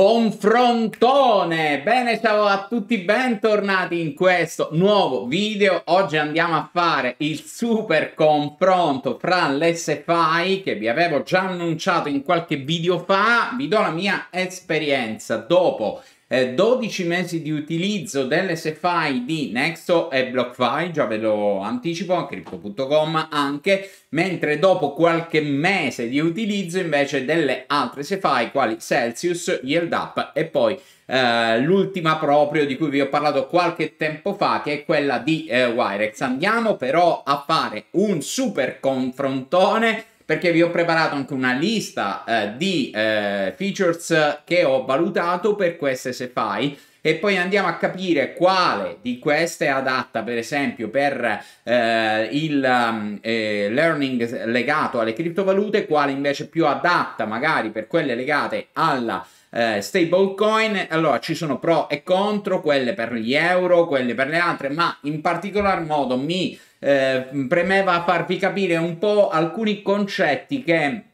Confrontone! Bene, ciao a tutti, bentornati in questo nuovo video. Oggi andiamo a fare il super confronto fra l'SFI che vi avevo già annunciato in qualche video fa. Vi do la mia esperienza dopo eh, 12 mesi di utilizzo dell'SFI di Nexo e BlockFi, già ve lo anticipo, a Crypto.com anche, mentre dopo qualche mese di utilizzo invece delle altre SFI quali Celsius, YieldUp e poi Uh, l'ultima proprio di cui vi ho parlato qualche tempo fa che è quella di eh, Wirex andiamo però a fare un super confrontone perché vi ho preparato anche una lista eh, di eh, features che ho valutato per queste SFI e poi andiamo a capire quale di queste è adatta per esempio per eh, il mm, eh, learning legato alle criptovalute, quale invece più adatta magari per quelle legate alla eh, stablecoin. Allora ci sono pro e contro, quelle per gli euro, quelle per le altre, ma in particolar modo mi eh, premeva farvi capire un po' alcuni concetti che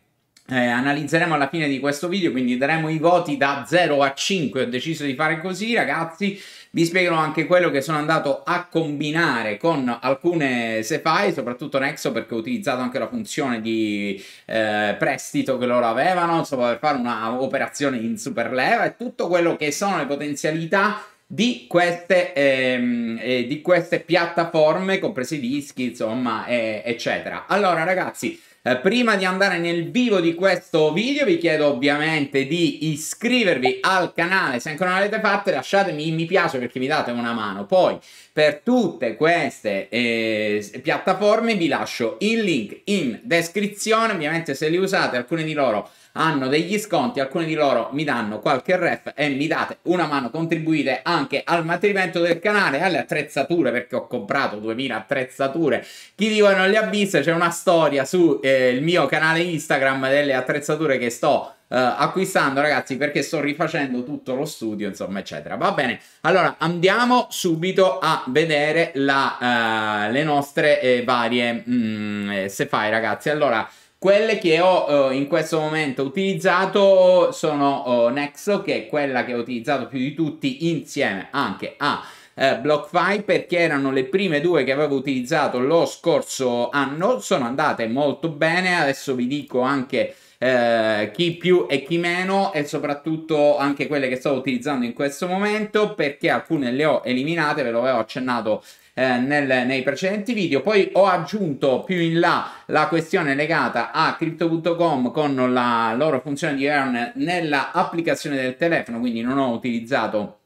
eh, analizzeremo alla fine di questo video, quindi daremo i voti da 0 a 5. Ho deciso di fare così, ragazzi. Vi spiegherò anche quello che sono andato a combinare con alcune SeFi, soprattutto Nexo, perché ho utilizzato anche la funzione di eh, prestito che loro avevano, insomma, per fare un'operazione in super leva e tutto quello che sono le potenzialità di queste, ehm, eh, di queste piattaforme, compresi i dischi, insomma, eh, eccetera. Allora, ragazzi, eh, prima di andare nel vivo di questo video, vi chiedo ovviamente di iscrivervi al canale se ancora non l'avete fatto, lasciatemi mi piace perché mi date una mano. Poi, per tutte queste eh, piattaforme, vi lascio il link in descrizione. Ovviamente, se li usate, alcune di loro hanno degli sconti, alcuni di loro mi danno qualche ref e mi date una mano, contribuite anche al mantenimento del canale, alle attrezzature, perché ho comprato 2000 attrezzature. Chi di voi non le ha viste, c'è una storia sul eh, mio canale Instagram delle attrezzature che sto Uh, acquistando ragazzi perché sto rifacendo tutto lo studio insomma eccetera va bene allora andiamo subito a vedere la, uh, le nostre eh, varie mm, eh, se fai ragazzi allora quelle che ho eh, in questo momento utilizzato sono eh, Nexo, che è quella che ho utilizzato più di tutti insieme anche a eh, BlockFi perché erano le prime due che avevo utilizzato lo scorso anno, sono andate molto bene, adesso vi dico anche eh, chi più e chi meno e soprattutto anche quelle che sto utilizzando in questo momento perché alcune le ho eliminate, ve l'avevo accennato eh, nel, nei precedenti video. Poi ho aggiunto più in là la questione legata a crypto.com con la loro funzione di earn nell'applicazione del telefono, quindi non ho utilizzato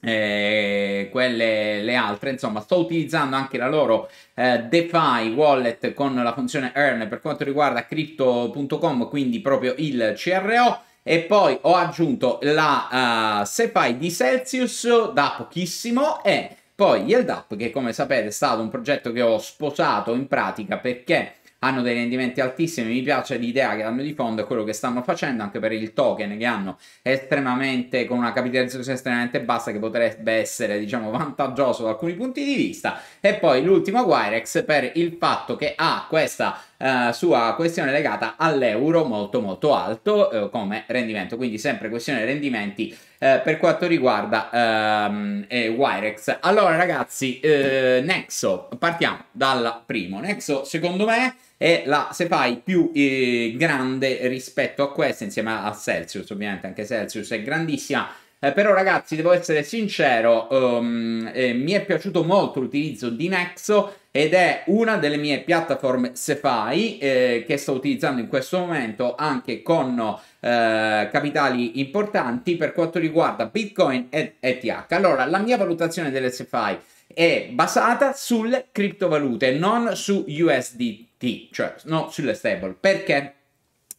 eh, quelle le altre insomma sto utilizzando anche la loro eh, DeFi wallet con la funzione earn per quanto riguarda crypto.com quindi proprio il CRO e poi ho aggiunto la uh, eh, SeFi di Celsius da pochissimo e poi Yield Up, che come sapete è stato un progetto che ho sposato in pratica perché hanno dei rendimenti altissimi, mi piace l'idea che hanno di fondo e quello che stanno facendo anche per il token che hanno estremamente con una capitalizzazione estremamente bassa che potrebbe essere diciamo vantaggioso da alcuni punti di vista e poi l'ultimo Wirex per il fatto che ha questa eh, sua questione legata all'euro molto molto alto eh, come rendimento quindi sempre questione rendimenti eh, per quanto riguarda ehm, eh, Wirex. Allora ragazzi, eh, Nexo, partiamo dal primo. Nexo secondo me è la SeFi più eh, grande rispetto a questa insieme a Celsius, ovviamente anche Celsius è grandissima eh, però ragazzi, devo essere sincero, um, eh, mi è piaciuto molto l'utilizzo di Nexo ed è una delle mie piattaforme SeFi eh, che sto utilizzando in questo momento anche con eh, capitali importanti per quanto riguarda Bitcoin e ETH. Allora, la mia valutazione delle SeFi è basata sulle criptovalute, non su USDT, cioè no, sulle stable. Perché?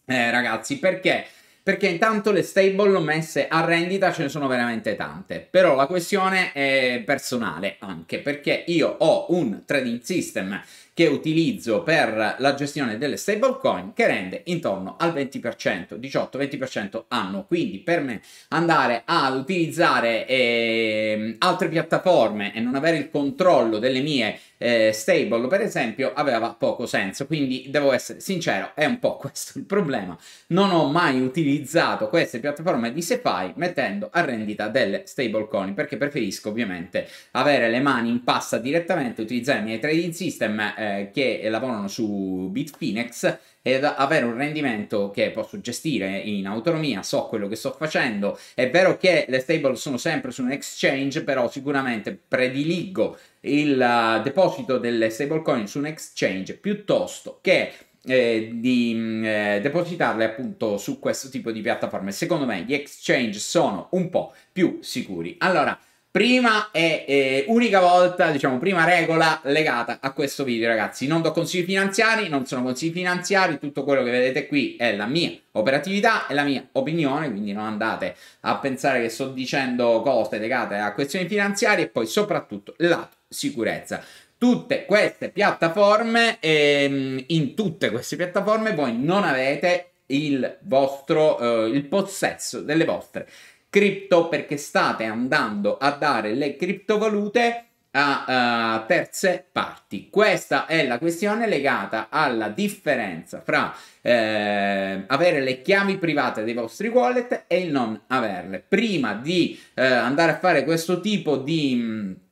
Eh, ragazzi, perché perché intanto le stable messe a rendita ce ne sono veramente tante, però la questione è personale anche, perché io ho un trading system che utilizzo per la gestione delle stablecoin che rende intorno al 20%, 18-20% anno. Quindi per me andare ad utilizzare eh, altre piattaforme e non avere il controllo delle mie eh, stable, per esempio, aveva poco senso. Quindi devo essere sincero, è un po' questo il problema. Non ho mai utilizzato queste piattaforme di SeFi mettendo a rendita delle stablecoin perché preferisco ovviamente avere le mani in pasta direttamente, utilizzare i miei trading system eh, che lavorano su Bitfinex ed avere un rendimento che posso gestire in autonomia, so quello che sto facendo. È vero che le stable sono sempre su un exchange, però sicuramente prediligo il eh, deposito delle stablecoin su un exchange piuttosto che eh, di mm, eh, depositarle appunto su questo tipo di piattaforme. Secondo me gli exchange sono un po' più sicuri. Allora, Prima e eh, unica volta, diciamo, prima regola legata a questo video, ragazzi. Non do consigli finanziari, non sono consigli finanziari, tutto quello che vedete qui è la mia operatività e la mia opinione, quindi non andate a pensare che sto dicendo cose legate a questioni finanziarie e poi soprattutto la sicurezza tutte queste piattaforme, ehm, in tutte queste piattaforme voi non avete il vostro eh, il possesso delle vostre cripto perché state andando a dare le criptovalute a uh, terze parti. Questa è la questione legata alla differenza fra eh, avere le chiavi private dei vostri wallet e il non averle. Prima di eh, andare a fare questo tipo di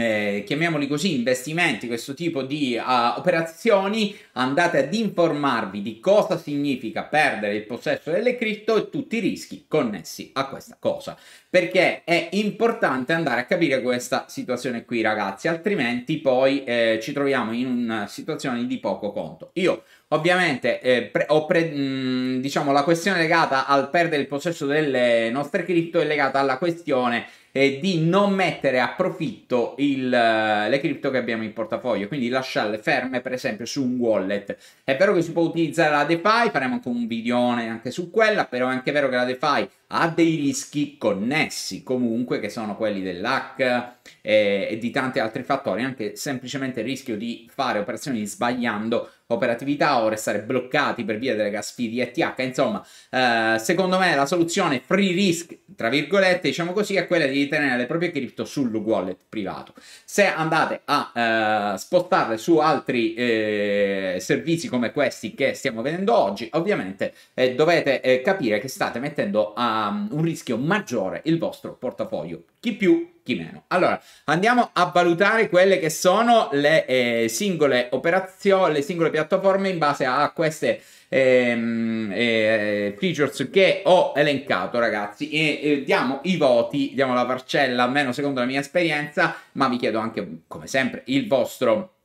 eh, chiamiamoli così, investimenti, questo tipo di uh, operazioni, andate ad informarvi di cosa significa perdere il possesso delle cripto e tutti i rischi connessi a questa cosa, perché è importante andare a capire questa situazione qui, ragazzi, altrimenti poi eh, ci troviamo in una situazione di poco conto. Io Ovviamente, eh, pre- pre- mh, diciamo, la questione legata al perdere il possesso delle nostre cripto è legata alla questione eh, di non mettere a profitto il, eh, le cripto che abbiamo in portafoglio, quindi lasciarle ferme, per esempio, su un wallet. È vero che si può utilizzare la DeFi, faremo anche un video eh, anche su quella, però è anche vero che la DeFi ha dei rischi connessi comunque che sono quelli dell'hack eh, e di tanti altri fattori, anche semplicemente il rischio di fare operazioni sbagliando operatività o restare bloccati per via delle gas fee di ETH. Insomma, eh, secondo me la soluzione free risk, tra virgolette, diciamo così, è quella di tenere le proprie cripto sul wallet privato. Se andate a eh, spostarle su altri eh, servizi come questi che stiamo vedendo oggi, ovviamente eh, dovete eh, capire che state mettendo a Um, un rischio maggiore il vostro portafoglio, chi più, chi meno. Allora, andiamo a valutare quelle che sono le eh, singole operazioni, le singole piattaforme in base a queste ehm, eh, features che ho elencato, ragazzi, e eh, diamo i voti, diamo la parcella, almeno secondo la mia esperienza, ma vi chiedo anche, come sempre, il vostro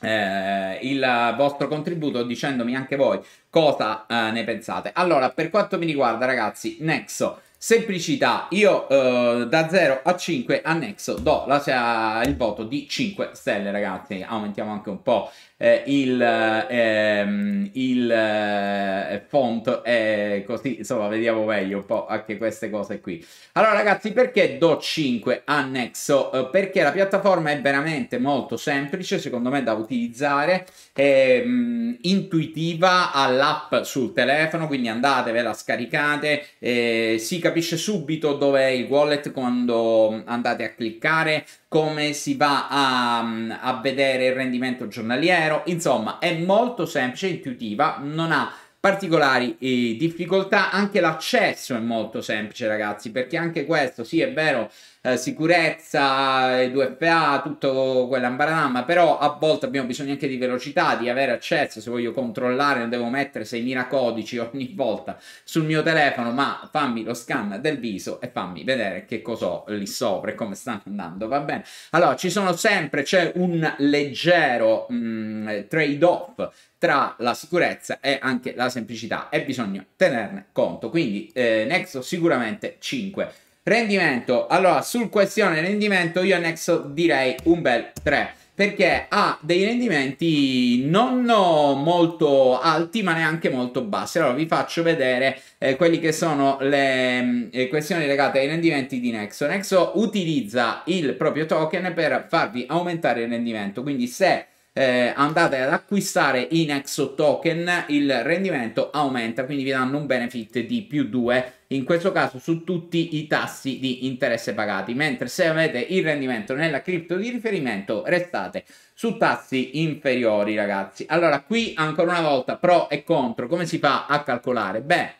eh, il vostro contributo dicendomi anche voi cosa eh, ne pensate. Allora, per quanto mi riguarda, ragazzi, Nexo Semplicità, io eh, da 0 a 5 annesso do la, eh, il voto di 5 stelle ragazzi, aumentiamo anche un po' eh, il, eh, ehm, il eh, font e così insomma vediamo meglio un po' anche queste cose qui. Allora ragazzi perché do 5 annesso? Eh, perché la piattaforma è veramente molto semplice secondo me da utilizzare, è ehm, mh, intuitiva all'app sul telefono quindi andate, ve la scaricate, si capisce capisce subito dove è il wallet quando mm, andate a cliccare, come si va a, mm, a vedere il rendimento giornaliero, insomma è molto semplice, intuitiva, non ha particolari difficoltà. Anche l'accesso è molto semplice, ragazzi, perché anche questo, sì, è vero, eh, sicurezza, 2FA, eh, tutto quell'ambaradamma, però a volte abbiamo bisogno anche di velocità, di avere accesso, se voglio controllare non devo mettere 6.000 codici ogni volta sul mio telefono, ma fammi lo scan del viso e fammi vedere che cosa ho lì sopra e come sta andando, va bene? Allora, ci sono sempre, c'è un leggero mh, mm, trade-off tra la sicurezza e anche la semplicità e bisogna tenerne conto. Quindi eh, Nexo sicuramente 5. Rendimento, allora sul questione rendimento io a Nexo direi un bel 3 perché ha dei rendimenti non molto alti ma neanche molto bassi. Allora vi faccio vedere eh, quelle che sono le, le mm, eh, questioni legate ai rendimenti di Nexo. Nexo utilizza il proprio token per farvi aumentare il rendimento, quindi se eh, andate ad acquistare in Exo Token il rendimento aumenta, quindi vi danno un benefit di più 2, in questo caso su tutti i tassi di interesse pagati, mentre se avete il rendimento nella cripto di riferimento restate su tassi inferiori ragazzi. Allora qui ancora una volta pro e contro, come si fa a calcolare? Beh,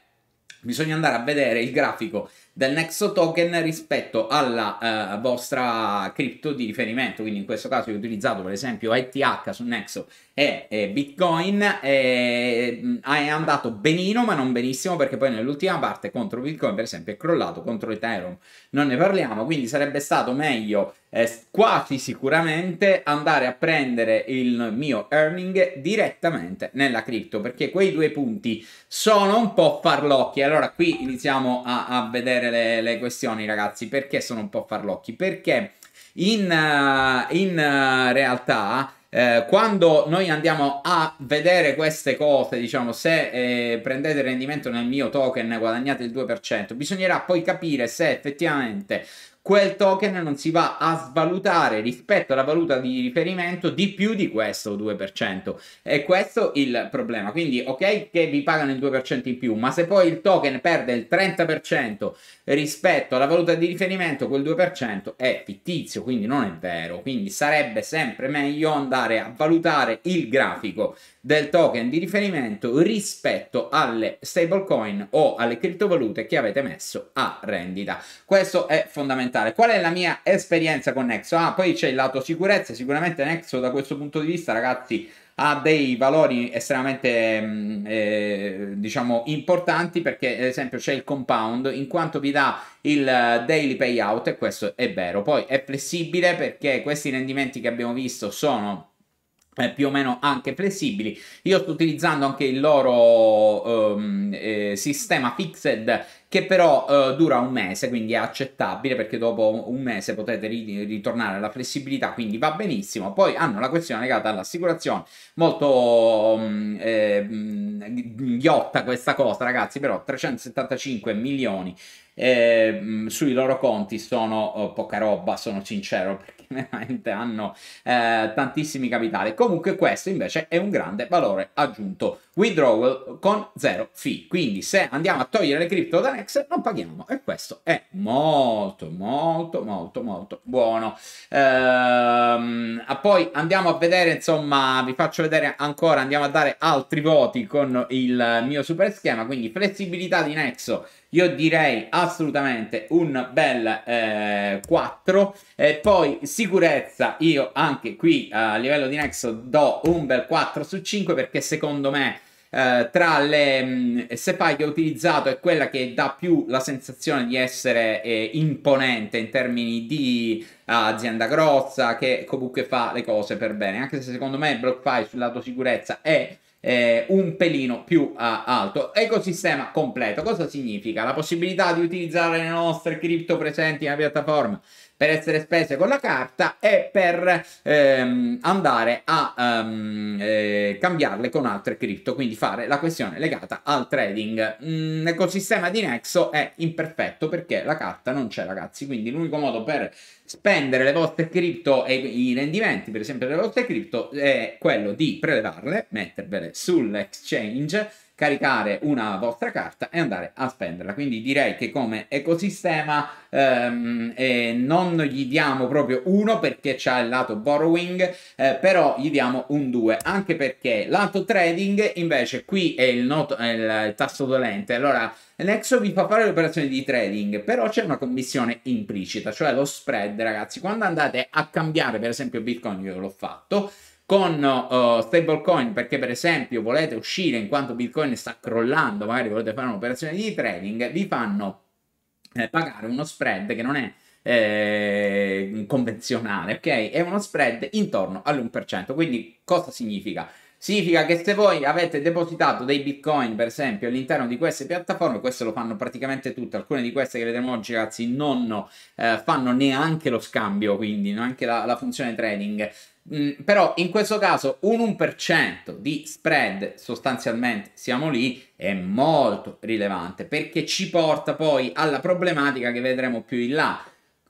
bisogna andare a vedere il grafico del Nexo token rispetto alla eh, vostra cripto di riferimento. Quindi in questo caso io ho utilizzato per esempio ETH su Nexo e, e Bitcoin è, mm, è, andato benino ma non benissimo perché poi nell'ultima parte contro Bitcoin per esempio è crollato contro Ethereum non ne parliamo quindi sarebbe stato meglio eh, quasi sicuramente andare a prendere il mio earning direttamente nella cripto perché quei due punti sono un po' farlocchi allora qui iniziamo a, a vedere le, le questioni ragazzi perché sono un po' farlocchi perché in, uh, in uh, realtà eh, quando noi andiamo a vedere queste cose, diciamo, se eh, prendete rendimento nel mio token guadagnate il 2%, bisognerà poi capire se effettivamente quel token non si va a svalutare rispetto alla valuta di riferimento di più di questo 2%. E questo è il problema. Quindi, ok, che vi pagano il 2% in più, ma se poi il token perde il 30% rispetto alla valuta di riferimento, quel 2% è fittizio, quindi non è vero. Quindi sarebbe sempre meglio andare a valutare il grafico del token di riferimento rispetto alle stablecoin o alle criptovalute che avete messo a rendita. Questo è fondamentale. Qual è la mia esperienza con Nexo? Ah, poi c'è il lato sicurezza, sicuramente Nexo da questo punto di vista, ragazzi, ha dei valori estremamente mm, eh, diciamo importanti perché ad esempio c'è il compound in quanto vi dà il eh, daily payout e questo è vero poi è flessibile perché questi rendimenti che abbiamo visto sono eh, più o meno anche flessibili. Io sto utilizzando anche il loro um, eh, sistema fixed che però eh, dura un mese, quindi è accettabile perché dopo un mese potete ri ritornare alla flessibilità, quindi va benissimo. Poi hanno la questione legata all'assicurazione, molto mm, eh, ghiotta questa cosa ragazzi, però 375 milioni eh, mm, sui loro conti sono oh, poca roba, sono sincero, veramente hanno eh, tantissimi capitali. Comunque questo invece è un grande valore aggiunto. Withdrawal con zero fee. Quindi se andiamo a togliere le cripto da Nex non paghiamo e questo è molto molto molto molto buono. Ehm, poi andiamo a vedere insomma vi faccio vedere ancora andiamo a dare altri voti con il mio super schema quindi flessibilità di Nexo io direi assolutamente un bel eh, 4. E poi sicurezza, io anche qui a livello di Nexo do un bel 4 su 5 perché secondo me... Eh, tra le mh, mm, Sepai che ho utilizzato è quella che dà più la sensazione di essere eh, imponente in termini di uh, azienda grossa che comunque fa le cose per bene anche se secondo me Blockfy sul lato sicurezza è eh, un pelino più ah, alto. Ecosistema completo. Cosa significa? La possibilità di utilizzare le nostre cripto presenti nella piattaforma per essere spese con la carta e per ehm, andare a ehm, eh, cambiarle con altre cripto, quindi fare la questione legata al trading. Mm, l'ecosistema di Nexo è imperfetto perché la carta non c'è, ragazzi, quindi l'unico modo per spendere le vostre cripto e i rendimenti, per esempio, delle vostre cripto è quello di prelevarle, mettervele sull'exchange caricare una vostra carta e andare a spenderla. Quindi direi che come ecosistema ehm, eh, non gli diamo proprio uno perché c'è il lato borrowing, eh, però gli diamo un 2, anche perché lato trading invece qui è il, noto, è il tasto dolente. Allora Nexo vi fa fare le operazioni di trading, però c'è una commissione implicita, cioè lo spread, ragazzi. Quando andate a cambiare, per esempio Bitcoin, io l'ho fatto, con uh, stablecoin perché per esempio volete uscire in quanto Bitcoin sta crollando, magari volete fare un'operazione di trading, vi fanno eh, pagare uno spread che non è eh, convenzionale, ok? È uno spread intorno all'1%. Quindi cosa significa? Significa che se voi avete depositato dei bitcoin, per esempio, all'interno di queste piattaforme, queste lo fanno praticamente tutte, alcune di queste che vedremo oggi, ragazzi, non eh, fanno neanche lo scambio, quindi neanche la, la funzione trading, Mm, però in questo caso un 1% di spread sostanzialmente siamo lì è molto rilevante perché ci porta poi alla problematica che vedremo più in là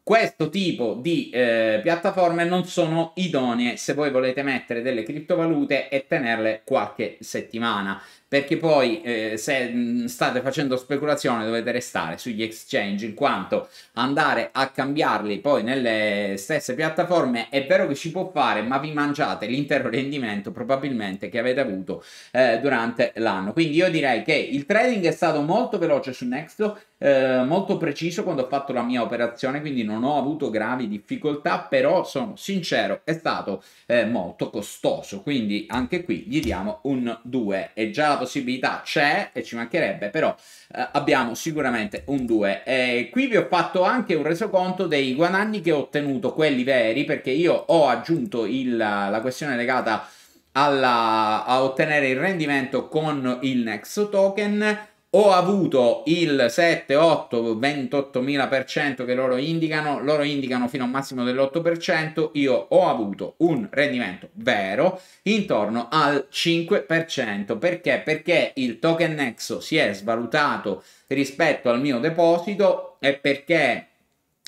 questo tipo di eh, piattaforme non sono idonee se voi volete mettere delle criptovalute e tenerle qualche settimana perché poi eh, se mm, state facendo speculazione dovete restare sugli exchange in quanto andare a cambiarli poi nelle stesse piattaforme è vero che ci può fare ma vi mangiate l'intero rendimento probabilmente che avete avuto eh, durante l'anno quindi io direi che il trading è stato molto veloce su Nextdoor eh, molto preciso quando ho fatto la mia operazione quindi non ho avuto gravi difficoltà però sono sincero è stato eh, molto costoso quindi anche qui gli diamo un 2 è già possibilità c'è e ci mancherebbe, però eh, abbiamo sicuramente un 2. Eh, qui vi ho fatto anche un resoconto dei guadagni che ho ottenuto, quelli veri, perché io ho aggiunto il, la questione legata alla, a ottenere il rendimento con il Nexo Token ho avuto il 7, 8, 28.000% che loro indicano, loro indicano fino a un massimo dell'8%, io ho avuto un rendimento vero intorno al 5%, perché? Perché il token Nexo si è svalutato rispetto al mio deposito e perché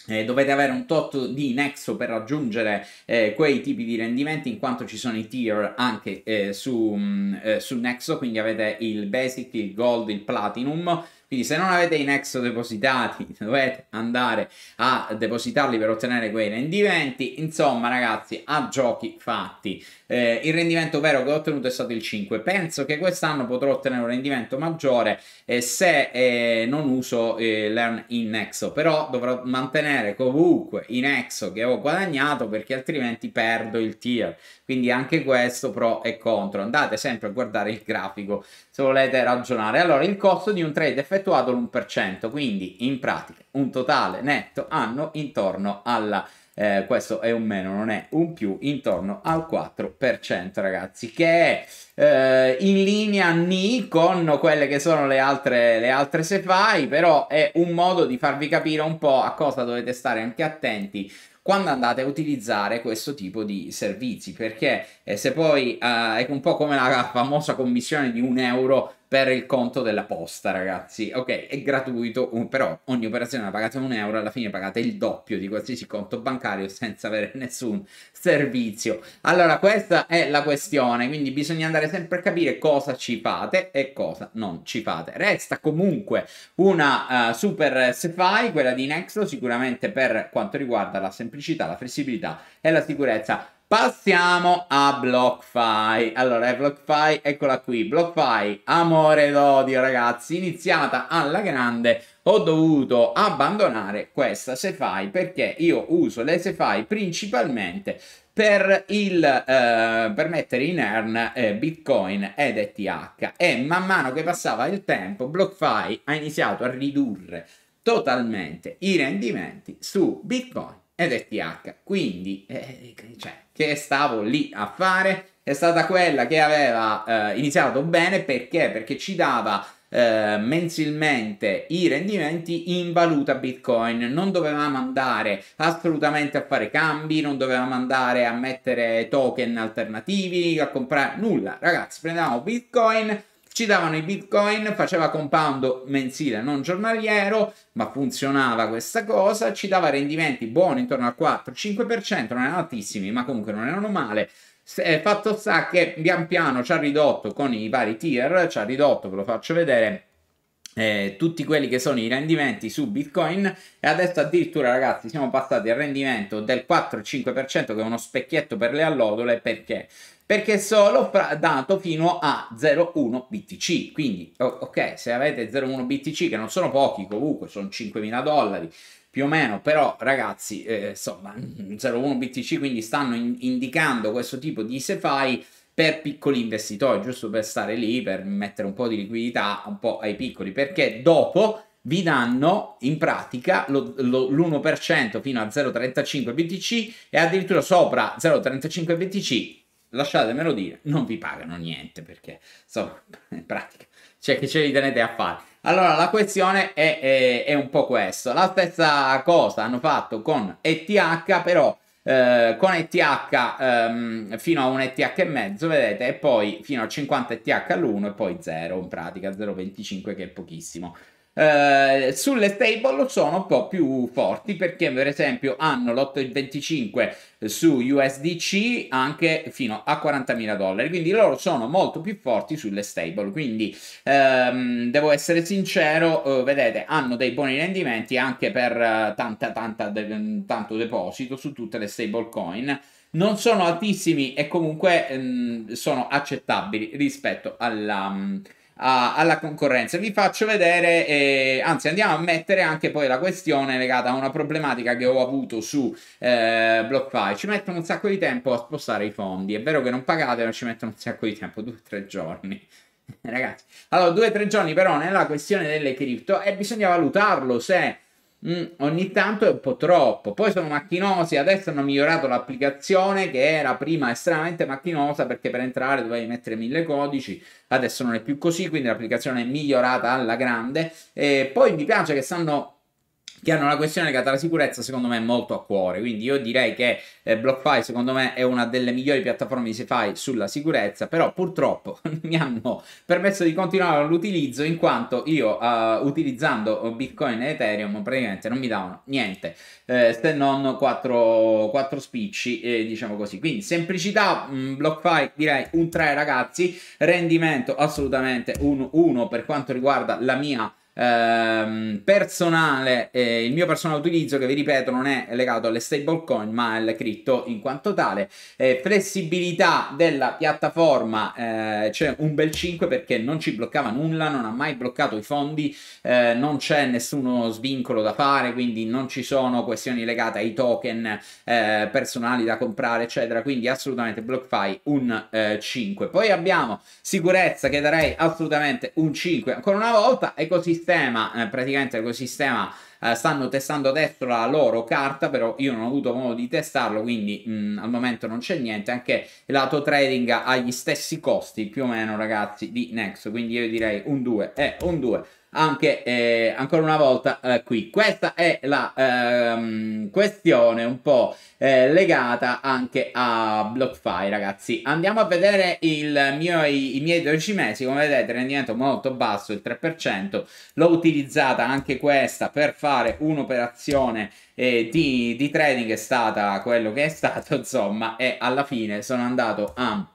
eh, dovete avere un tot di nexo per raggiungere eh, quei tipi di rendimenti in quanto ci sono i tier anche eh, su, mh, mm, eh, su nexo quindi avete il basic, il gold, il platinum quindi se non avete i Nexo depositati dovete andare a depositarli per ottenere quei rendimenti. Insomma ragazzi, a giochi fatti. Eh, il rendimento vero che ho ottenuto è stato il 5. Penso che quest'anno potrò ottenere un rendimento maggiore eh, se eh, non uso eh, Learn in Nexo. Però dovrò mantenere comunque i Nexo che ho guadagnato perché altrimenti perdo il tier. Quindi anche questo pro e contro. Andate sempre a guardare il grafico se volete ragionare. Allora, il costo di un trade effettuato l'1%, quindi in pratica un totale netto anno intorno al... Eh, questo è un meno, non è un più, intorno al 4%, ragazzi, che è eh, in linea ni con quelle che sono le altre, le altre SEFAI, però è un modo di farvi capire un po' a cosa dovete stare anche attenti quando andate a utilizzare questo tipo di servizi perché eh, se poi eh, è un po' come la famosa commissione di un euro per il conto della posta, ragazzi. Ok, è gratuito, però ogni operazione la pagate un euro, alla fine pagate il doppio di qualsiasi conto bancario senza avere nessun servizio. Allora, questa è la questione, quindi bisogna andare sempre a capire cosa ci fate e cosa non ci fate. Resta comunque una uh, super SFI, quella di Nexo, sicuramente per quanto riguarda la semplicità, la flessibilità e la sicurezza Passiamo a BlockFi. Allora, eh, BlockFi, eccola qui. BlockFi, amore ed odio, ragazzi. Iniziata alla grande, ho dovuto abbandonare questa SeFi perché io uso le SeFi principalmente per, il, eh, per, mettere in earn eh, Bitcoin ed ETH. E man mano che passava il tempo, BlockFi ha iniziato a ridurre totalmente i rendimenti su Bitcoin ed è TH. Quindi, eh, cioè, che stavo lì a fare? È stata quella che aveva eh, iniziato bene perché? Perché ci dava eh, mensilmente i rendimenti in valuta Bitcoin. Non dovevamo andare assolutamente a fare cambi, non dovevamo andare a mettere token alternativi, a comprare nulla. Ragazzi, prendevamo Bitcoin ci davano i bitcoin, faceva compound mensile, non giornaliero, ma funzionava questa cosa, ci dava rendimenti buoni intorno al 4-5%, non erano altissimi, ma comunque non erano male. Eh, fatto sta che pian piano ci ha ridotto con i vari tier, ci ha ridotto, ve lo faccio vedere, eh, tutti quelli che sono i rendimenti su Bitcoin e adesso addirittura ragazzi siamo passati al rendimento del 4-5% che è uno specchietto per le allodole perché? Perché solo fra- dato fino a 0,1 BTC quindi ok se avete 0,1 BTC che non sono pochi comunque sono 5.000 dollari più o meno, però ragazzi, eh, insomma, 01 BTC quindi stanno in- indicando questo tipo di SeFi per piccoli investitori, giusto per stare lì, per mettere un po' di liquidità un po' ai piccoli, perché dopo vi danno in pratica l'1% fino a 0,35 BTC e addirittura sopra 0,35 BTC, lasciatemelo dire, non vi pagano niente perché insomma, in pratica, cioè che ce li tenete a fare. Allora, la questione è, è, è un po' questa. La stessa cosa hanno fatto con ETH, però eh, con ETH ehm, fino a un ETH e mezzo, vedete, e poi fino a 50 ETH all'1 e poi 0 in pratica, 0,25 che è pochissimo. Uh, sulle stable sono un po' più forti perché per esempio hanno l'8,25 su USDC anche fino a 40.000 dollari quindi loro sono molto più forti sulle stable quindi um, devo essere sincero uh, vedete hanno dei buoni rendimenti anche per uh, tanta, tanta de- tanto deposito su tutte le stable coin non sono altissimi e comunque um, sono accettabili rispetto alla um, a, alla concorrenza. Vi faccio vedere, eh, anzi andiamo a mettere anche poi la questione legata a una problematica che ho avuto su eh, BlockFi. Ci mettono un sacco di tempo a spostare i fondi, è vero che non pagate, ma ci mettono un sacco di tempo, due o tre giorni. Ragazzi, allora due o tre giorni però nella questione delle cripto e bisogna valutarlo se Mm, ogni tanto è un po' troppo. Poi sono macchinosi, adesso hanno migliorato l'applicazione che era prima estremamente macchinosa perché per entrare dovevi mettere mille codici, adesso non è più così, quindi l'applicazione è migliorata alla grande. E poi mi piace che stanno che hanno la questione legata alla sicurezza secondo me molto a cuore, quindi io direi che eh, BlockFi secondo me è una delle migliori piattaforme di SeFi sulla sicurezza, però purtroppo mi hanno permesso di continuare l'utilizzo in quanto io eh, utilizzando Bitcoin e Ethereum praticamente non mi davano niente eh, se non 4, 4 spicci, eh, diciamo così. Quindi semplicità, mh, mm, BlockFi direi un 3 ragazzi, rendimento assolutamente un 1 per quanto riguarda la mia ehm, personale, eh, il mio personale utilizzo che vi ripeto non è legato alle stablecoin ma al cripto in quanto tale. Eh, flessibilità della piattaforma, eh, c'è un bel 5 perché non ci bloccava nulla, non ha mai bloccato i fondi, eh, non c'è nessuno svincolo da fare, quindi non ci sono questioni legate ai token eh, personali da comprare eccetera, quindi assolutamente BlockFi un 5. Eh, Poi abbiamo sicurezza che darei assolutamente un 5 ancora una volta e così l'ecosistema, eh, praticamente l'ecosistema eh, stanno testando adesso la loro carta, però io non ho avuto modo di testarlo, quindi mh, mm, al momento non c'è niente, anche lato trading ha gli stessi costi più o meno ragazzi di Nexo, quindi io direi un 2 e eh, un 2 anche eh, ancora una volta eh, qui. Questa è la ehm, questione un po' eh, legata anche a BlockFi, ragazzi. Andiamo a vedere mio, i, i, miei 12 mesi. Come vedete, rendimento molto basso, il 3%. L'ho utilizzata anche questa per fare un'operazione eh, di, di trading, è stata quello che è stato, insomma, e alla fine sono andato a...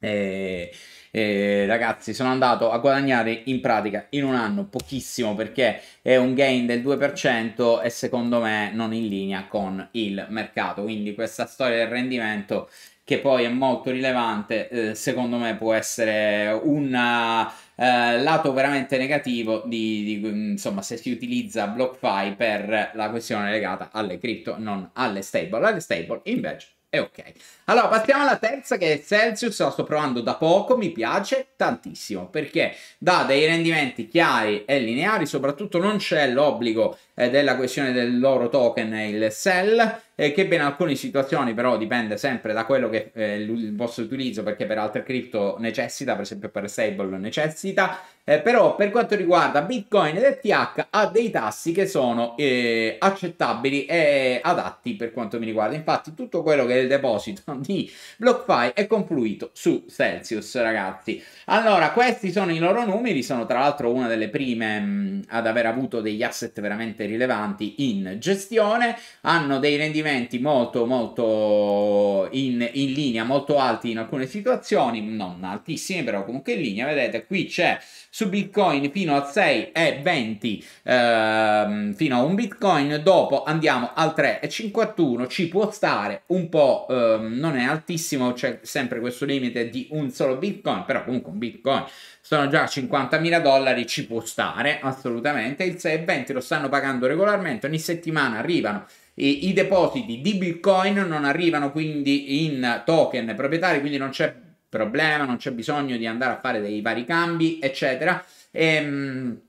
Eh, eh, ragazzi sono andato a guadagnare in pratica in un anno pochissimo perché è un gain del 2% e secondo me non in linea con il mercato quindi questa storia del rendimento che poi è molto rilevante eh, secondo me può essere un eh, lato veramente negativo di, di, insomma se si utilizza BlockFi per la questione legata alle cripto non alle stable alle stable invece e ok. Allora, passiamo alla terza che è Celsius, la sto provando da poco, mi piace tantissimo perché dà dei rendimenti chiari e lineari, soprattutto non c'è l'obbligo eh, della questione del loro token e il sell, eh, che in alcune situazioni però dipende sempre da quello che è eh, il vostro utilizzo perché per altre cripto necessita, per esempio per stable necessita, eh, però per quanto riguarda Bitcoin ed fth ha dei tassi che sono eh, accettabili e adatti per quanto mi riguarda. Infatti tutto quello che è il deposito di BlockFi è confluito su Celsius ragazzi. Allora questi sono i loro numeri, sono tra l'altro una delle prime mh, mm, ad aver avuto degli asset veramente rilevanti in gestione, hanno dei rendimenti rendimenti molto, molto in, in linea, molto alti in alcune situazioni, non altissime, però comunque in linea. Vedete, qui c'è su Bitcoin fino a 6,20 ehm, fino a un Bitcoin, dopo andiamo al 3,51, ci può stare un po', ehm, non è altissimo, c'è sempre questo limite di un solo Bitcoin, però comunque un Bitcoin sono già 50.000 dollari, ci può stare assolutamente, il 6,20 lo stanno pagando regolarmente, ogni settimana arrivano i, I depositi di Bitcoin non arrivano quindi in token proprietari, quindi non c'è problema, non c'è bisogno di andare a fare dei vari cambi, eccetera. E, ehm,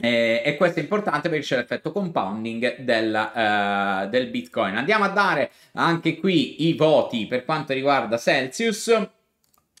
eh, e, questo è importante perché c'è l'effetto compounding del, uh, del Bitcoin. Andiamo a dare anche qui i voti per quanto riguarda Celsius.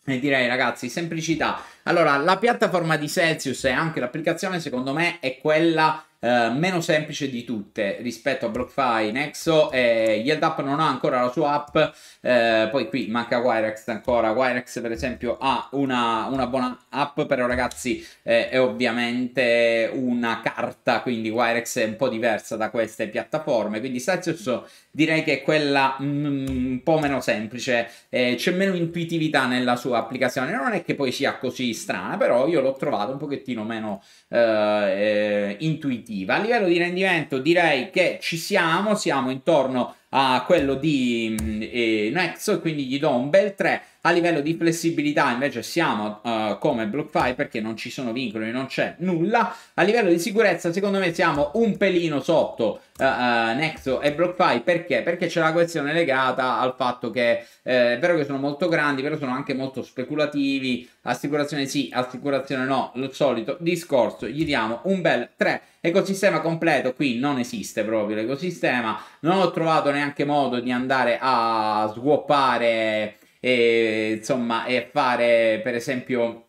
E direi ragazzi, semplicità. Allora, la piattaforma di Celsius e anche l'applicazione secondo me è quella eh, meno semplice di tutte rispetto a BlockFi, Nexo e eh, YieldUp non ha ancora la sua app eh, poi qui manca Wirex ancora Wirex per esempio ha una, una buona app però ragazzi eh, è ovviamente una carta quindi Wirex è un po' diversa da queste piattaforme quindi Celsius direi che è quella mm, un po' meno semplice eh, c'è meno intuitività nella sua applicazione non è che poi sia così strana però io l'ho trovata un pochettino meno intuitiva competitiva. A livello di rendimento direi che ci siamo, siamo intorno a quello di mm, eh, Nexo, quindi gli do un bel 3 a livello di flessibilità invece siamo uh, come BlockFi perché non ci sono vincoli, non c'è nulla. A livello di sicurezza secondo me siamo un pelino sotto uh, uh, Nexo e BlockFi perché? Perché c'è la questione legata al fatto che eh, è vero che sono molto grandi, però sono anche molto speculativi, assicurazione sì, assicurazione no, il solito discorso, gli diamo un bel 3. Ecosistema completo, qui non esiste proprio l'ecosistema, non ho trovato neanche modo di andare a swappare e insomma e fare per esempio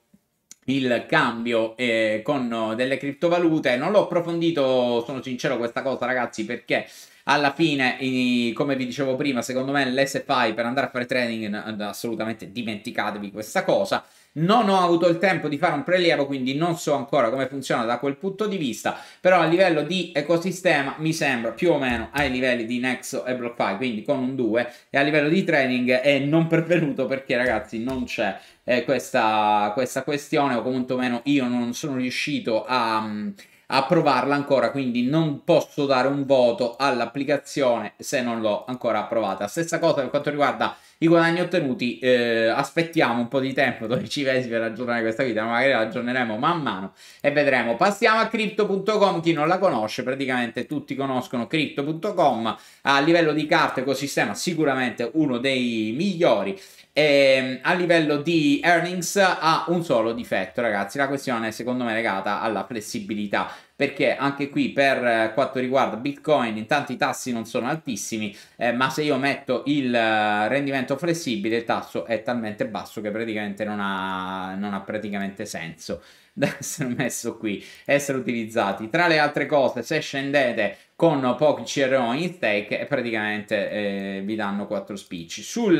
il cambio eh, con delle criptovalute. Non l'ho approfondito, sono sincero questa cosa ragazzi perché alla fine, i, come vi dicevo prima, secondo me l'SFI per andare a fare trading assolutamente dimenticatevi questa cosa. Non ho avuto il tempo di fare un prelievo, quindi non so ancora come funziona da quel punto di vista, però a livello di ecosistema mi sembra più o meno ai livelli di Nexo e BlockFi, quindi con un 2, e a livello di trading è non pervenuto perché ragazzi non c'è eh, questa, questa questione, o quantomeno io non sono riuscito a mm, a provarla ancora, quindi non posso dare un voto all'applicazione se non l'ho ancora provata. Stessa cosa per quanto riguarda i guadagni ottenuti eh, aspettiamo un po' di tempo, 12 mesi per aggiornare questa guida, magari la aggiorneremo man mano e vedremo. Passiamo a crypto.com, chi non la conosce, praticamente tutti conoscono crypto.com, a livello di carta ecosistema sicuramente uno dei migliori. E, ehm, a livello di earnings ha un solo difetto, ragazzi, la questione è secondo me legata alla flessibilità perché anche qui per eh, quanto riguarda Bitcoin intanto i tassi non sono altissimi, eh, ma se io metto il eh, rendimento flessibile il tasso è talmente basso che praticamente non ha, non ha praticamente senso da essere messo qui, essere utilizzati. Tra le altre cose, se scendete con pochi CRO in stake, eh, praticamente eh, vi danno 4 spicci. Sul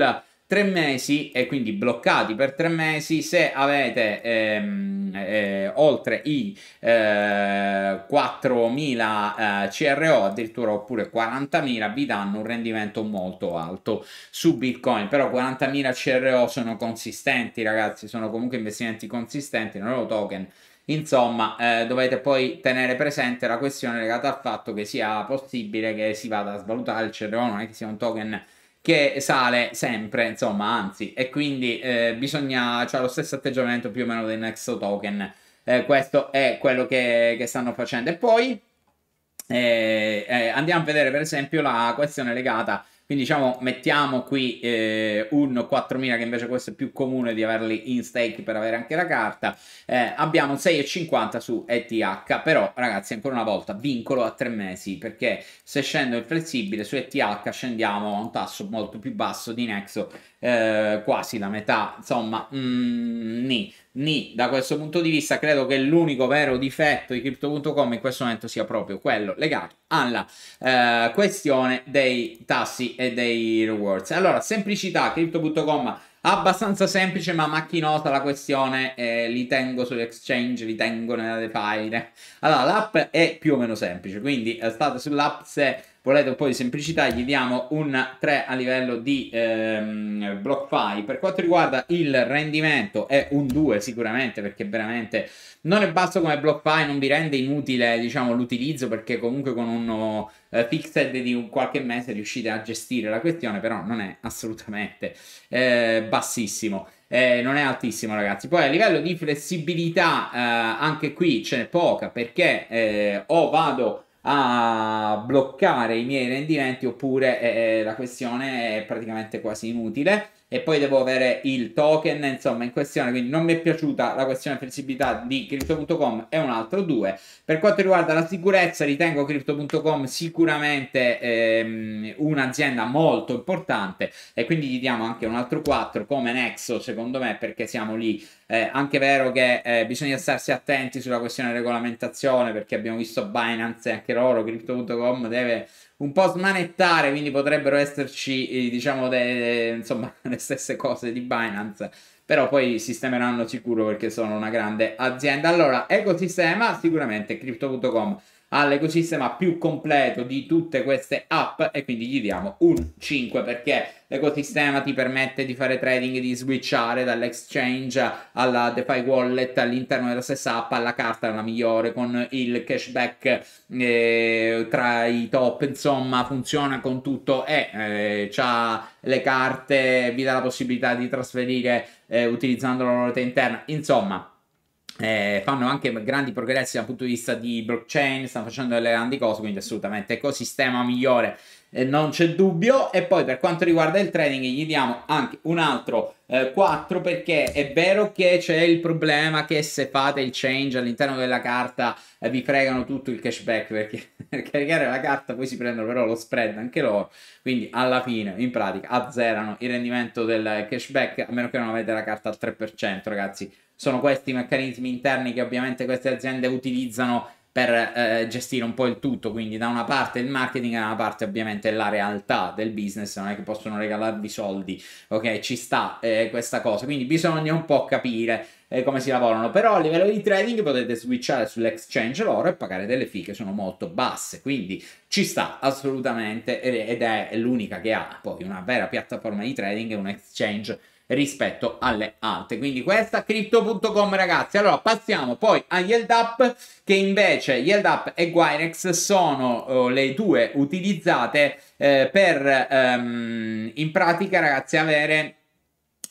tre mesi e quindi bloccati per tre mesi se avete ehm, eh, oltre i eh, 4.000 eh, CRO addirittura oppure 40.000 vi danno un rendimento molto alto su Bitcoin però 40.000 CRO sono consistenti ragazzi sono comunque investimenti consistenti non lo token Insomma, eh, dovete poi tenere presente la questione legata al fatto che sia possibile che si vada a svalutare il CRO, non è che sia un token che sale sempre, insomma, anzi, e quindi eh, bisogna, cioè lo stesso atteggiamento più o meno dei Nexo Token. Eh, questo è quello che, che, stanno facendo. E poi eh, eh andiamo a vedere per esempio la questione legata quindi diciamo mettiamo qui eh, un 4000 che invece questo è più comune di averli in stake per avere anche la carta. Eh, abbiamo un 6,50 su ETH, però ragazzi ancora una volta vincolo a tre mesi perché se scendo il flessibile su ETH scendiamo a un tasso molto più basso di Nexo eh, quasi la metà, insomma, mm, ni, ni. Da questo punto di vista credo che l'unico vero difetto di Crypto.com in questo momento sia proprio quello legato alla eh, questione dei tassi e dei rewards. Allora, semplicità, Crypto.com abbastanza semplice ma macchinosa la questione eh, li tengo sull'exchange li tengo nella DeFi allora l'app è più o meno semplice quindi eh, state sull'app se volete un po' di semplicità gli diamo un 3 a livello di ehm, BlockFi per quanto riguarda il rendimento è un 2 sicuramente perché veramente non è basso come BlockFi non vi rende inutile diciamo l'utilizzo perché comunque con uno eh, fixed di un qualche mese riuscite a gestire la questione però non è assolutamente eh, bassissimo eh, non è altissimo ragazzi poi a livello di flessibilità eh, anche qui ce n'è poca perché eh, o vado a bloccare i miei rendimenti oppure eh, eh la questione è praticamente quasi inutile e poi devo avere il token, insomma, in questione. Quindi non mi è piaciuta la questione di flessibilità di Crypto.com è un altro 2. Per quanto riguarda la sicurezza, ritengo Crypto.com sicuramente ehm, un'azienda molto importante e quindi gli diamo anche un altro 4 come Nexo, secondo me, perché siamo lì. Eh, anche vero che eh, bisogna starsi attenti sulla questione regolamentazione perché abbiamo visto Binance e anche loro, Crypto.com deve un po' smanettare, quindi potrebbero esserci, eh, diciamo, de, insomma, le stesse cose di Binance, però poi sistemeranno sicuro perché sono una grande azienda. Allora, ecosistema, sicuramente crypto.com all'ecosistema più completo di tutte queste app e quindi gli diamo un 5 perché l'ecosistema ti permette di fare trading, di switchare dall'exchange alla DeFi wallet all'interno della stessa app alla carta è la migliore con il cashback eh, tra i top insomma funziona con tutto e eh, ha le carte vi dà la possibilità di trasferire eh, utilizzando la moneta interna insomma eh, fanno anche grandi progressi dal punto di vista di blockchain, stanno facendo delle grandi cose, quindi assolutamente ecosistema migliore, eh, non c'è dubbio. E poi per quanto riguarda il trading gli diamo anche un altro eh, 4 perché è vero che c'è il problema che se fate il change all'interno della carta eh, vi fregano tutto il cashback perché per caricare la carta poi si prendono però lo spread anche loro, quindi alla fine in pratica azzerano il rendimento del cashback a meno che non avete la carta al 3%, ragazzi sono questi i meccanismi interni che ovviamente queste aziende utilizzano per eh, gestire un po' il tutto, quindi da una parte il marketing, da una parte ovviamente la realtà del business, non è che possono regalarvi soldi, ok? Ci sta eh, questa cosa, quindi bisogna un po' capire eh, come si lavorano, però a livello di trading potete switchare sull'exchange loro e pagare delle fee che sono molto basse, quindi ci sta assolutamente ed è l'unica che ha poi una vera piattaforma di trading e un exchange rispetto alle altre. Quindi questa crypto.com ragazzi. Allora passiamo poi a Yield Up che invece Yield Up e Guinex sono oh, le due utilizzate eh, per ehm, in pratica ragazzi avere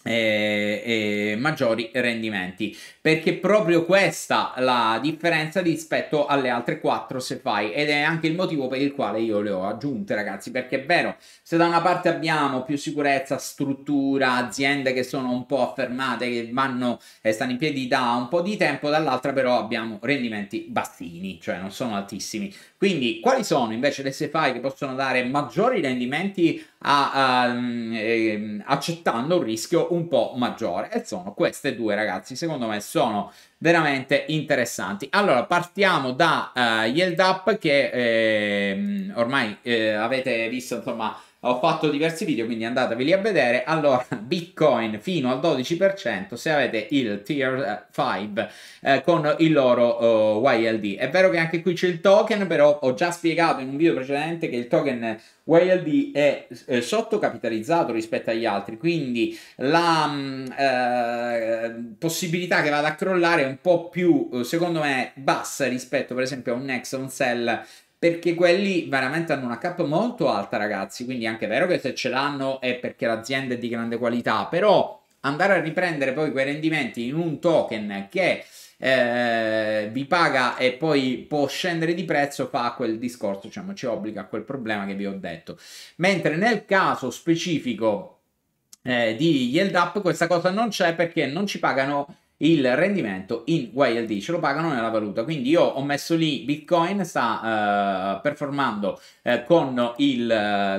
eh, eh, maggiori rendimenti perché proprio questa la differenza rispetto alle altre quattro se fai ed è anche il motivo per il quale io le ho aggiunte ragazzi perché è vero se da una parte abbiamo più sicurezza struttura aziende che sono un po' affermate che vanno e eh, stanno in piedi da un po' di tempo dall'altra però abbiamo rendimenti bassini cioè non sono altissimi quindi quali sono invece le SFI che possono dare maggiori rendimenti a, a, ehm, eh, accettando un rischio un po' maggiore? E sono queste due ragazzi, secondo me sono veramente interessanti. Allora partiamo da uh, eh, Yield Up che eh, ormai eh, avete visto insomma ho fatto diversi video, quindi andateveli a vedere. Allora, Bitcoin fino al 12% se avete il Tier 5 eh, eh, con il loro uh, oh, YLD. È vero che anche qui c'è il token, però ho già spiegato in un video precedente che il token YLD è eh, sottocapitalizzato rispetto agli altri, quindi la mh, mm, eh, possibilità che vada a crollare è un po' più, secondo me, bassa rispetto per esempio a un Nexon Cell perché quelli veramente hanno una cap molto alta, ragazzi. Quindi è anche vero che se ce l'hanno è perché l'azienda è di grande qualità, però andare a riprendere poi quei rendimenti in un token che eh, vi paga e poi può scendere di prezzo fa quel discorso, diciamo, ci obbliga a quel problema che vi ho detto. Mentre nel caso specifico eh, di Yield Up questa cosa non c'è perché non ci pagano il rendimento in YLD, ce lo pagano nella valuta. Quindi io ho messo lì Bitcoin, sta eh, performando eh, con il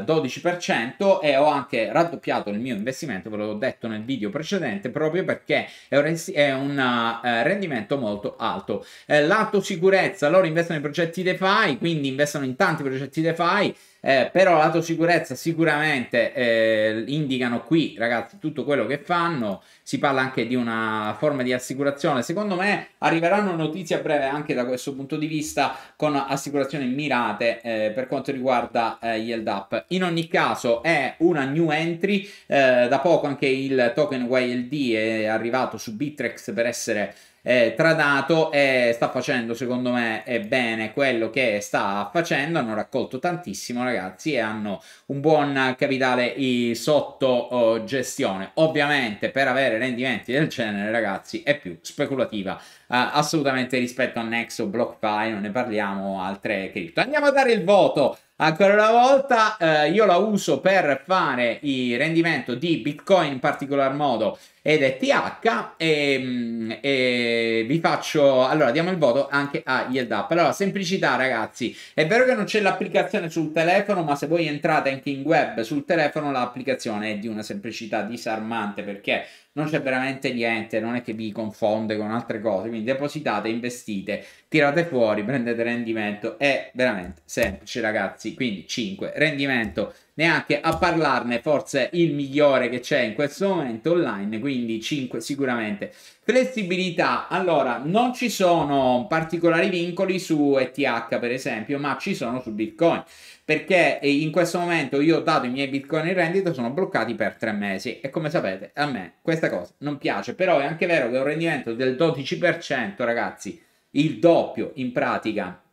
12% eh, e ho anche raddoppiato il mio investimento, ve l'ho detto nel video precedente, proprio perché è un, è un eh, rendimento molto alto. Eh, lato sicurezza, loro investono in progetti DeFi, quindi investono in tanti progetti DeFi, eh, però lato sicurezza sicuramente eh, indicano qui ragazzi tutto quello che fanno si parla anche di una forma di assicurazione secondo me arriveranno notizie a breve anche da questo punto di vista con assicurazioni mirate eh, per quanto riguarda eh, gli LDAP in ogni caso è una new entry eh, da poco anche il token YLD è arrivato su Bittrex per essere eh, Tradato e sta facendo secondo me bene quello che sta facendo, hanno raccolto tantissimo ragazzi e hanno un buon capitale sotto oh, gestione. Ovviamente per avere rendimenti del genere ragazzi è più speculativa eh, assolutamente rispetto a Nexo, BlockFi, non ne parliamo altre cripto. Andiamo a dare il voto Ancora una volta eh, io la uso per fare il rendimento di Bitcoin in particolar modo ed ETH e, mm, e, vi faccio allora diamo il voto anche a Yield Up allora semplicità ragazzi è vero che non c'è l'applicazione sul telefono ma se voi entrate anche in web sul telefono l'applicazione è di una semplicità disarmante perché non c'è veramente niente, non è che vi confonde con altre cose, quindi depositate, investite, tirate fuori, prendete rendimento, è veramente semplice ragazzi, quindi 5, rendimento neanche a parlarne, forse il migliore che c'è in questo momento online, quindi 5 sicuramente. Flessibilità, allora non ci sono particolari vincoli su ETH per esempio, ma ci sono su Bitcoin perché eh, in questo momento io ho dato i miei bitcoin in rendita, sono bloccati per tre mesi e come sapete a me questa cosa non piace, però è anche vero che un rendimento del 12%, ragazzi, il doppio in pratica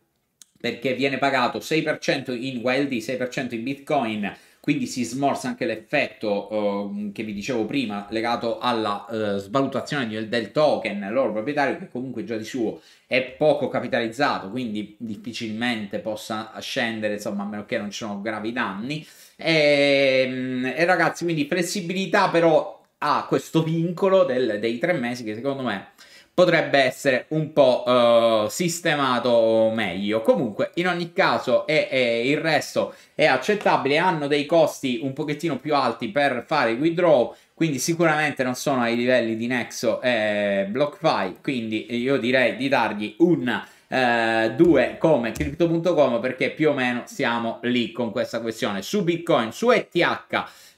perché viene pagato 6% in USD, 6% in Bitcoin, quindi si smorsa anche l'effetto eh, che vi dicevo prima legato alla eh, svalutazione del, del token loro proprietario che comunque già di suo è poco capitalizzato quindi difficilmente possa scendere insomma a meno che non ci sono gravi danni e, ehm, e ragazzi quindi flessibilità però ha questo vincolo del, dei tre mesi che secondo me potrebbe essere un po' uh, sistemato meglio. Comunque, in ogni caso, è, è, il resto è accettabile. Hanno dei costi un pochettino più alti per fare i withdraw, quindi sicuramente non sono ai livelli di Nexo e BlockFi. Quindi io direi di dargli un... 2 uh, eh, come crypto.com perché più o meno siamo lì con questa questione su bitcoin su ETH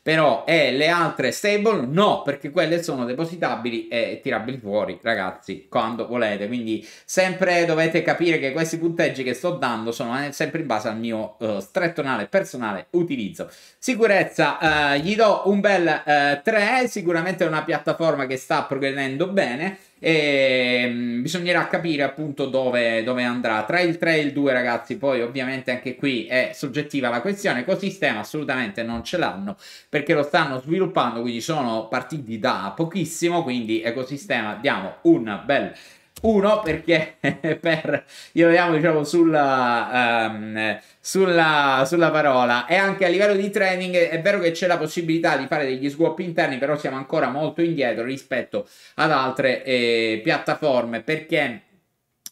però eh, le altre stable no perché quelle sono depositabili e tirabili fuori ragazzi quando volete quindi sempre dovete capire che questi punteggi che sto dando sono eh, sempre in base al mio uh, eh, strettonale personale utilizzo sicurezza uh, gli do un bel uh, 3 sicuramente è una piattaforma che sta progredendo bene e ehm, bisognerà capire appunto dove, dove andrà tra il 3 e il 2 ragazzi poi ovviamente anche qui è soggettiva la questione ecosistema assolutamente non ce l'hanno perché lo stanno sviluppando quindi sono partiti da pochissimo quindi ecosistema diamo un bel uno, perché per, io vediamo diciamo sulla, um, sulla, sulla, parola e anche a livello di training è vero che c'è la possibilità di fare degli swap interni, però siamo ancora molto indietro rispetto ad altre eh, piattaforme perché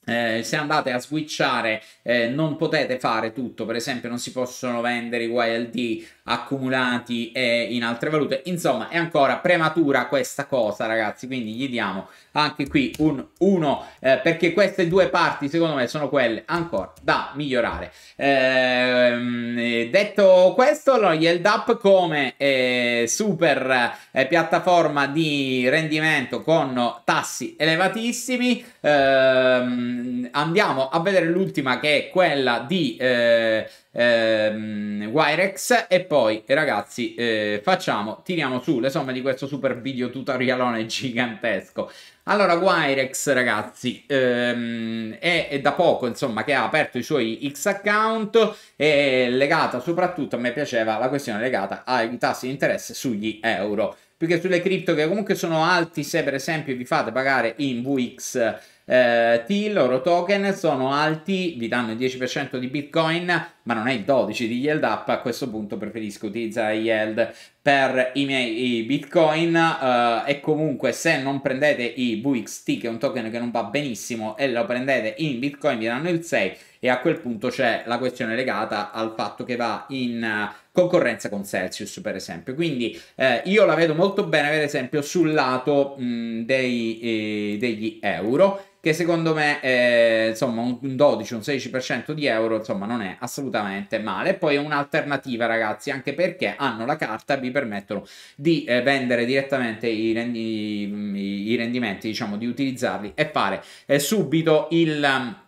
eh, se andate a switchare eh, non potete fare tutto, per esempio non si possono vendere i YLD accumulati e in altre valute. Insomma, è ancora prematura questa cosa, ragazzi, quindi gli diamo anche qui un 1 eh, perché queste due parti, secondo me, sono quelle ancora da migliorare. Ehm, eh, detto questo, allora, Yield Up come eh, super eh, piattaforma di rendimento con tassi elevatissimi. Ehm, andiamo a vedere l'ultima che è quella di eh, ehm, Wirex e poi ragazzi eh, facciamo, tiriamo su le somme di questo super video tutorialone gigantesco. Allora Wirex ragazzi ehm, è, è, da poco insomma che ha aperto i suoi X account e legata soprattutto a me piaceva la questione legata ai tassi di interesse sugli euro più che sulle cripto che comunque sono alti se per esempio vi fate pagare in VX eh, T, loro token sono alti, vi danno il 10% di Bitcoin, ma non è il 12% di yield up, a questo punto preferisco utilizzare yield per i miei i Bitcoin eh, e comunque se non prendete i VXT, che è un token che non va benissimo, e lo prendete in Bitcoin vi danno il 6% e a quel punto c'è la questione legata al fatto che va in eh, concorrenza con Celsius per esempio quindi eh, io la vedo molto bene per esempio sul lato mh, mm, dei, eh, degli euro che secondo me è, eh, insomma un 12 un 16% di euro insomma non è assolutamente male poi è un'alternativa ragazzi anche perché hanno la carta vi permettono di eh, vendere direttamente i, rendi, i, rendimenti diciamo di utilizzarli e fare eh, subito il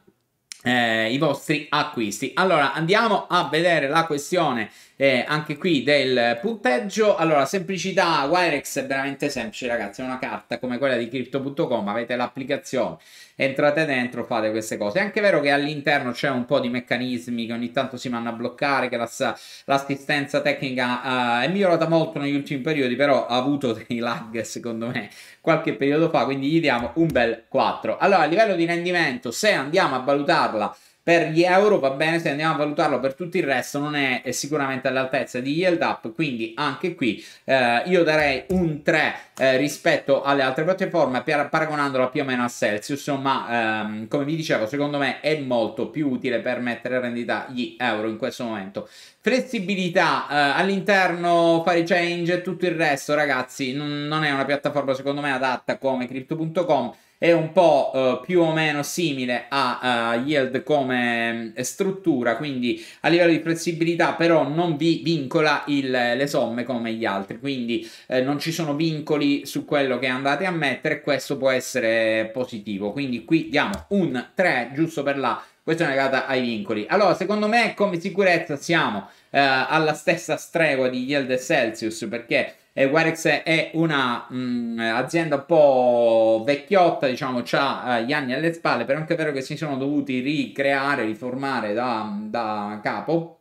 eh, i vostri acquisti. Allora andiamo a vedere la questione eh, anche qui del punteggio. Allora, semplicità, Wirex è veramente semplice, ragazzi, è una carta come quella di crypto.com, avete l'applicazione, entrate dentro, fate queste cose. È anche vero che all'interno c'è un po' di meccanismi che ogni tanto si vanno a bloccare, che l'assistenza tecnica eh, è migliorata molto negli ultimi periodi, però ha avuto dei lag, secondo me, qualche periodo fa, quindi gli diamo un bel 4. Allora, a livello di rendimento, se andiamo a valutarla per gli euro va bene, se andiamo a valutarlo per tutto il resto non è, è sicuramente all'altezza di Yield Up, quindi anche qui eh, io darei un 3 eh, rispetto alle altre piattaforme per, paragonandola più o meno a Celsius, ma ehm, come vi dicevo secondo me è molto più utile per mettere in rendita gli euro in questo momento. Flessibilità eh, all'interno, fare change e tutto il resto ragazzi, non, non è una piattaforma secondo me adatta come crypto.com è un po' eh, più o meno simile a, a eh, Yield come mh, mm, struttura, quindi a livello di flessibilità però non vi vincola il, le somme come gli altri, quindi eh, non ci sono vincoli su quello che andate a mettere, questo può essere positivo, quindi qui diamo un 3 giusto per la questione legata ai vincoli. Allora, secondo me come sicurezza siamo eh, alla stessa stregua di Yield e Celsius perché eh, Wirex è un'azienda mm, un po' vecchiotta, diciamo, ha eh, gli anni alle spalle, però è anche vero che si sono dovuti ricreare, riformare da, da capo.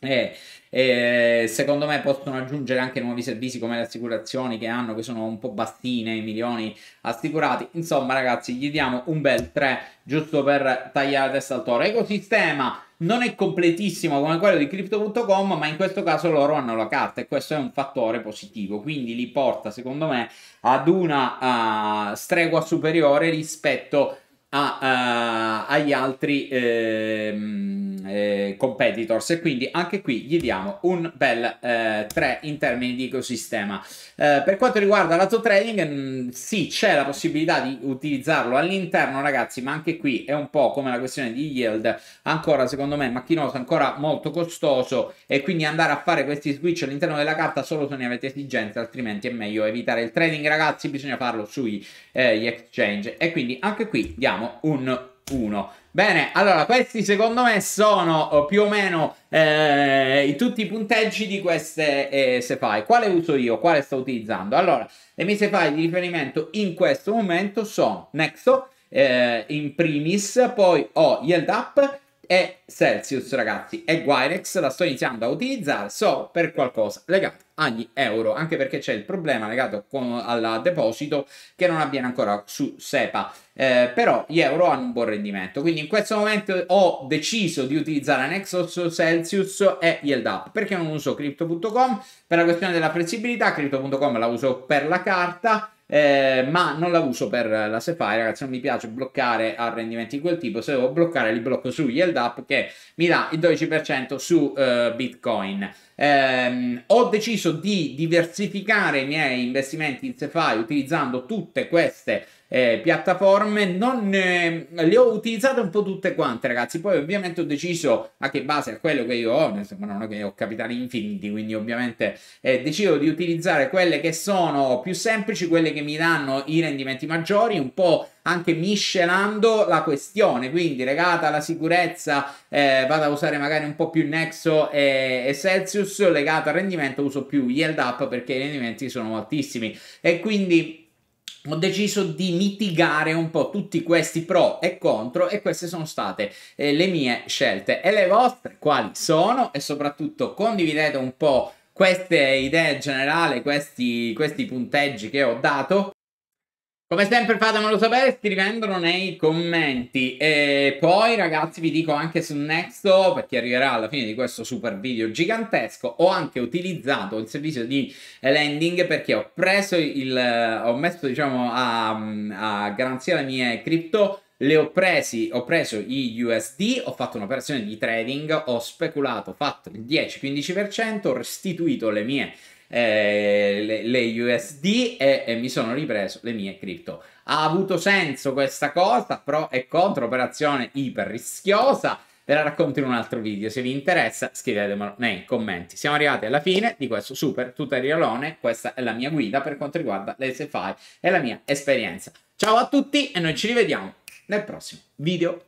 Eh, e secondo me possono aggiungere anche nuovi servizi come le assicurazioni che hanno, che sono un po' bastine, i milioni assicurati. Insomma, ragazzi, gli diamo un bel 3 giusto per tagliare la testa al toro. Ecosistema non è completissimo come quello di crypto.com, ma in questo caso loro hanno la carta e questo è un fattore positivo, quindi li porta secondo me ad una uh, stregua superiore rispetto a a, a, eh, agli altri ehm, eh, competitors e quindi anche qui gli diamo un bel eh, 3 in termini di ecosistema eh, per quanto riguarda lato trading mm, sì c'è la possibilità di utilizzarlo all'interno ragazzi ma anche qui è un po' come la questione di yield ancora secondo me macchinoso ancora molto costoso e quindi andare a fare questi switch all'interno della carta solo se ne avete esigenza altrimenti è meglio evitare il trading ragazzi bisogna farlo sugli eh, exchange e quindi anche qui diamo abbiamo un 1. Bene, allora questi secondo me sono eh, più o meno eh, tutti i punteggi di queste eh, sefai. Quale uso io? Quale sto utilizzando? Allora, le mie sefai di riferimento in questo momento sono Nexo, eh, in primis, poi ho Yield Up, è Celsius, ragazzi, è Wirex, la sto iniziando a utilizzare, so per qualcosa legato agli euro, anche perché c'è il problema legato con, al deposito che non avviene ancora su SEPA, eh, però gli euro hanno un buon rendimento, quindi in questo momento ho deciso di utilizzare Nexus, Celsius e YieldUp, perché non uso Crypto.com, per la questione della flessibilità, Crypto.com la uso per la carta, eh, ma non la uso per la Sapphire, ragazzi, non mi piace bloccare a rendimenti di quel tipo, se devo bloccare li blocco su Yield Up che mi dà il 12% su eh, Bitcoin. Eh, ho deciso di diversificare i miei investimenti in SeFi utilizzando tutte queste eh, piattaforme, non, eh, le ho utilizzate un po' tutte quante ragazzi, poi ovviamente ho deciso anche in base a quello che io ho, insomma non è che ho capitali infiniti, quindi ovviamente eh, decido di utilizzare quelle che sono più semplici, quelle che mi danno i rendimenti maggiori, un po' anche miscelando la questione, quindi legata alla sicurezza eh, vado a usare magari un po' più Nexo e, e Celsius, legata al rendimento uso più Yield Up perché i rendimenti sono altissimi e quindi ho deciso di mitigare un po' tutti questi pro e contro e queste sono state eh, le mie scelte e le vostre quali sono e soprattutto condividete un po' queste idee generali, questi, questi punteggi che ho dato come sempre fatemelo sapere scrivendolo nei commenti e poi ragazzi vi dico anche su Nexto perché arriverà alla fine di questo super video gigantesco ho anche utilizzato il servizio di lending perché ho preso il ho messo diciamo a, a garanzia le mie cripto le ho presi, ho preso i USD, ho fatto un'operazione di trading, ho speculato, ho fatto il 10-15%, ho restituito le mie eh, le, le, USD e, e mi sono ripreso le mie cripto. Ha avuto senso questa cosa, pro e contro, operazione iper rischiosa ve la racconto in un altro video. Se vi interessa, scrivetemelo nei commenti. Siamo arrivati alla fine di questo super tutorialone. Questa è la mia guida per quanto riguarda le SFI e la mia esperienza. Ciao a tutti e noi ci rivediamo nel prossimo video.